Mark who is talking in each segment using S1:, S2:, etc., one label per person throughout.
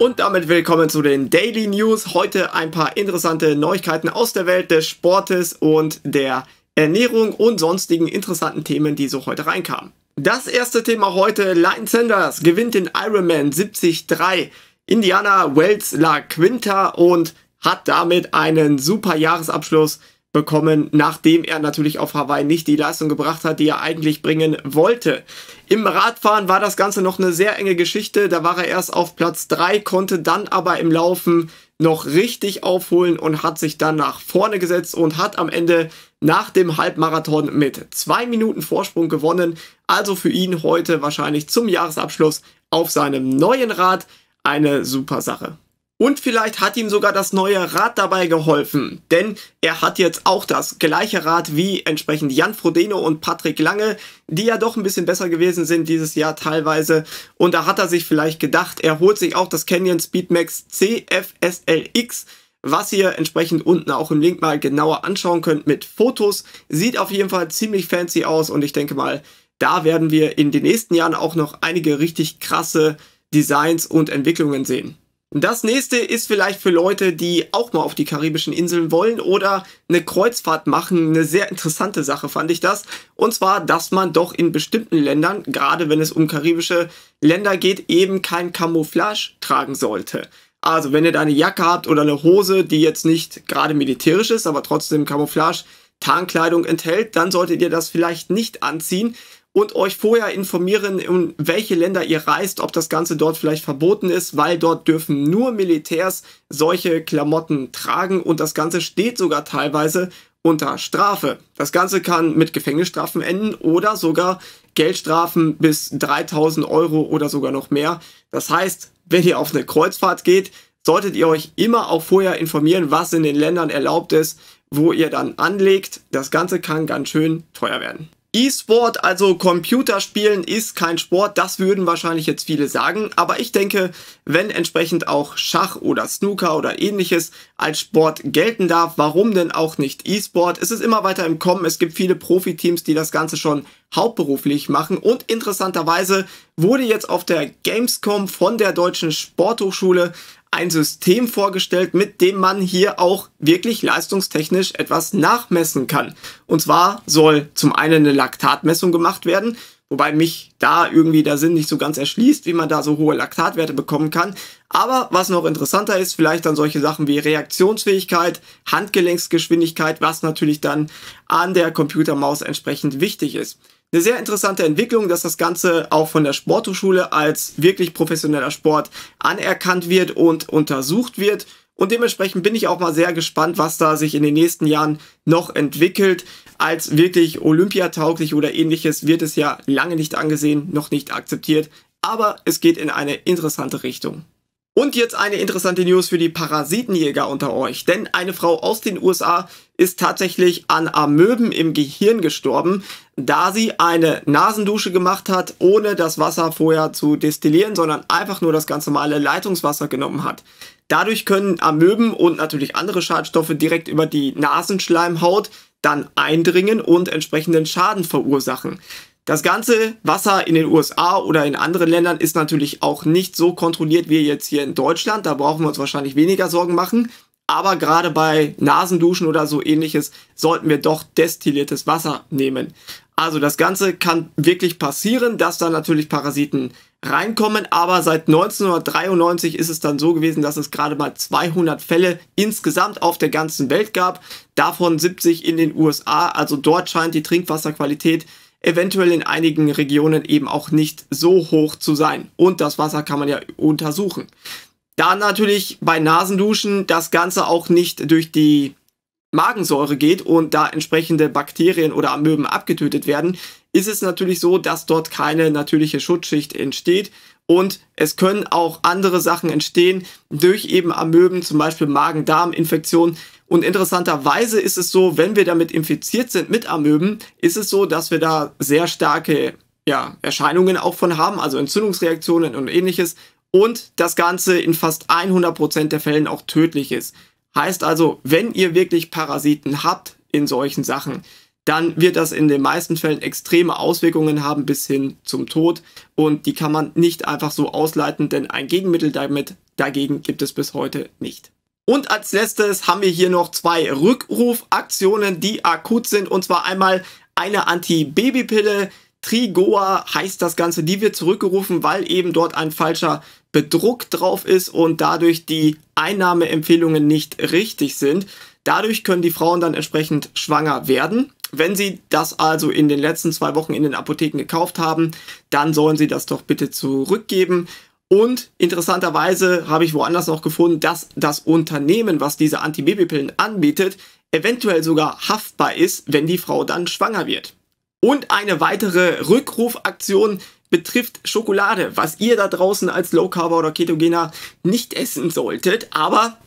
S1: Und damit willkommen zu den Daily News. Heute ein paar interessante Neuigkeiten aus der Welt des Sportes und der Ernährung und sonstigen interessanten Themen, die so heute reinkamen. Das erste Thema heute, Lion Sanders gewinnt den Ironman 73 Indiana Wells La Quinta und hat damit einen super Jahresabschluss bekommen, nachdem er natürlich auf Hawaii nicht die Leistung gebracht hat, die er eigentlich bringen wollte. Im Radfahren war das Ganze noch eine sehr enge Geschichte. Da war er erst auf Platz 3, konnte dann aber im Laufen noch richtig aufholen und hat sich dann nach vorne gesetzt und hat am Ende nach dem Halbmarathon mit zwei Minuten Vorsprung gewonnen. Also für ihn heute wahrscheinlich zum Jahresabschluss auf seinem neuen Rad eine super Sache. Und vielleicht hat ihm sogar das neue Rad dabei geholfen, denn er hat jetzt auch das gleiche Rad wie entsprechend Jan Frodeno und Patrick Lange, die ja doch ein bisschen besser gewesen sind dieses Jahr teilweise. Und da hat er sich vielleicht gedacht, er holt sich auch das Canyon Speedmax CFSLX, was ihr entsprechend unten auch im Link mal genauer anschauen könnt mit Fotos. Sieht auf jeden Fall ziemlich fancy aus und ich denke mal, da werden wir in den nächsten Jahren auch noch einige richtig krasse Designs und Entwicklungen sehen. Das nächste ist vielleicht für Leute, die auch mal auf die karibischen Inseln wollen oder eine Kreuzfahrt machen, eine sehr interessante Sache fand ich das. Und zwar, dass man doch in bestimmten Ländern, gerade wenn es um karibische Länder geht, eben kein Camouflage tragen sollte. Also wenn ihr da eine Jacke habt oder eine Hose, die jetzt nicht gerade militärisch ist, aber trotzdem Camouflage Tarnkleidung enthält, dann solltet ihr das vielleicht nicht anziehen, und euch vorher informieren, in welche Länder ihr reist, ob das Ganze dort vielleicht verboten ist, weil dort dürfen nur Militärs solche Klamotten tragen und das Ganze steht sogar teilweise unter Strafe. Das Ganze kann mit Gefängnisstrafen enden oder sogar Geldstrafen bis 3000 Euro oder sogar noch mehr. Das heißt, wenn ihr auf eine Kreuzfahrt geht, solltet ihr euch immer auch vorher informieren, was in den Ländern erlaubt ist, wo ihr dann anlegt. Das Ganze kann ganz schön teuer werden. E-Sport, also Computerspielen, ist kein Sport. Das würden wahrscheinlich jetzt viele sagen. Aber ich denke, wenn entsprechend auch Schach oder Snooker oder ähnliches als Sport gelten darf, warum denn auch nicht E-Sport? Es ist immer weiter im Kommen. Es gibt viele Profiteams, die das Ganze schon hauptberuflich machen. Und interessanterweise wurde jetzt auf der Gamescom von der Deutschen Sporthochschule ein System vorgestellt, mit dem man hier auch wirklich leistungstechnisch etwas nachmessen kann. Und zwar soll zum einen eine Laktatmessung gemacht werden, wobei mich da irgendwie der Sinn nicht so ganz erschließt, wie man da so hohe Laktatwerte bekommen kann. Aber was noch interessanter ist, vielleicht dann solche Sachen wie Reaktionsfähigkeit, Handgelenksgeschwindigkeit, was natürlich dann an der Computermaus entsprechend wichtig ist eine sehr interessante Entwicklung, dass das Ganze auch von der Sporthochschule als wirklich professioneller Sport anerkannt wird und untersucht wird. Und dementsprechend bin ich auch mal sehr gespannt, was da sich in den nächsten Jahren noch entwickelt. Als wirklich olympiatauglich oder ähnliches wird es ja lange nicht angesehen, noch nicht akzeptiert. Aber es geht in eine interessante Richtung. Und jetzt eine interessante News für die Parasitenjäger unter euch. Denn eine Frau aus den USA ist tatsächlich an Amöben im Gehirn gestorben, da sie eine Nasendusche gemacht hat, ohne das Wasser vorher zu destillieren, sondern einfach nur das ganz normale Leitungswasser genommen hat. Dadurch können Amöben und natürlich andere Schadstoffe direkt über die Nasenschleimhaut dann eindringen und entsprechenden Schaden verursachen. Das ganze Wasser in den USA oder in anderen Ländern ist natürlich auch nicht so kontrolliert wie jetzt hier in Deutschland. Da brauchen wir uns wahrscheinlich weniger Sorgen machen. Aber gerade bei Nasenduschen oder so ähnliches sollten wir doch destilliertes Wasser nehmen. Also das Ganze kann wirklich passieren, dass da natürlich Parasiten reinkommen, aber seit 1993 ist es dann so gewesen, dass es gerade mal 200 Fälle insgesamt auf der ganzen Welt gab, davon 70 in den USA, also dort scheint die Trinkwasserqualität eventuell in einigen Regionen eben auch nicht so hoch zu sein und das Wasser kann man ja untersuchen. Da natürlich bei Nasenduschen das Ganze auch nicht durch die Magensäure geht und da entsprechende Bakterien oder Amöben abgetötet werden, ist es natürlich so, dass dort keine natürliche Schutzschicht entsteht und es können auch andere Sachen entstehen durch eben Amöben, zum Beispiel Magen-Darm-Infektionen. Und interessanterweise ist es so, wenn wir damit infiziert sind mit Amöben, ist es so, dass wir da sehr starke ja, Erscheinungen auch von haben, also Entzündungsreaktionen und ähnliches und das Ganze in fast 100% der Fällen auch tödlich ist. Heißt also, wenn ihr wirklich Parasiten habt in solchen Sachen, dann wird das in den meisten Fällen extreme Auswirkungen haben bis hin zum Tod und die kann man nicht einfach so ausleiten, denn ein Gegenmittel damit dagegen gibt es bis heute nicht. Und als letztes haben wir hier noch zwei Rückrufaktionen, die akut sind und zwar einmal eine Antibabypille, Trigoa heißt das Ganze, die wird zurückgerufen, weil eben dort ein falscher Bedruck drauf ist und dadurch die Einnahmeempfehlungen nicht richtig sind. Dadurch können die Frauen dann entsprechend schwanger werden. Wenn Sie das also in den letzten zwei Wochen in den Apotheken gekauft haben, dann sollen Sie das doch bitte zurückgeben. Und interessanterweise habe ich woanders noch gefunden, dass das Unternehmen, was diese Antibabypillen anbietet, eventuell sogar haftbar ist, wenn die Frau dann schwanger wird. Und eine weitere Rückrufaktion betrifft Schokolade, was ihr da draußen als Low Carb oder Ketogener nicht essen solltet. Aber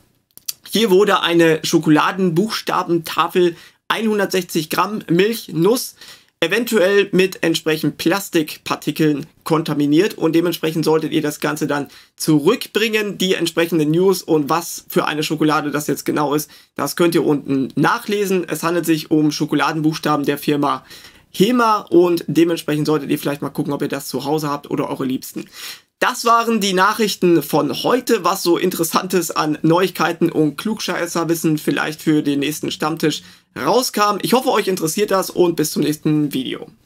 S1: hier wurde eine Schokoladenbuchstabentafel 160 Gramm Milch, Nuss, eventuell mit entsprechend Plastikpartikeln kontaminiert und dementsprechend solltet ihr das Ganze dann zurückbringen. Die entsprechenden News und was für eine Schokolade das jetzt genau ist, das könnt ihr unten nachlesen. Es handelt sich um Schokoladenbuchstaben der Firma HEMA und dementsprechend solltet ihr vielleicht mal gucken, ob ihr das zu Hause habt oder eure Liebsten. Das waren die Nachrichten von heute, was so interessantes an Neuigkeiten und Klugscheißerwissen vielleicht für den nächsten Stammtisch rauskam. Ich hoffe, euch interessiert das und bis zum nächsten Video.